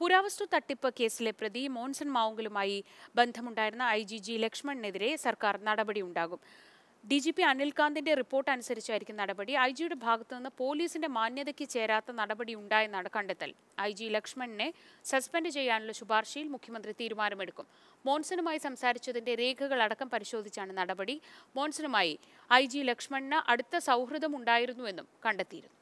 പുരാവസ്തു തട്ടിപ്പ് കേസിലെ പ്രതി മോൻസൺ മാവുങ്കലുമായി ബന്ധമുണ്ടായിരുന്ന ഐ ജി ജി ലക്ഷ്മണിനെതിരെ സർക്കാർ നടപടിയുണ്ടാകും ഡി ജി പി അനിൽകാന്തിന്റെ റിപ്പോർട്ട് അനുസരിച്ചായിരിക്കും നടപടി ഐ ജിയുടെ ഭാഗത്തുനിന്ന് പോലീസിന്റെ മാന്യതയ്ക്ക് ചേരാത്ത നടപടി ഉണ്ടായെന്നാണ് കണ്ടെത്തൽ ഐ ജി ലക്ഷ്മണിനെ സസ്പെൻഡ് ചെയ്യാനുള്ള ശുപാർശയിൽ മുഖ്യമന്ത്രി തീരുമാനമെടുക്കും മോൺസണുമായി സംസാരിച്ചതിന്റെ അടക്കം പരിശോധിച്ചാണ് നടപടി മോൺസണുമായി ഐ ജി ലക്ഷ്മണിന് അടുത്ത സൗഹൃദമുണ്ടായിരുന്നുവെന്നും കണ്ടെത്തിയിരുന്നു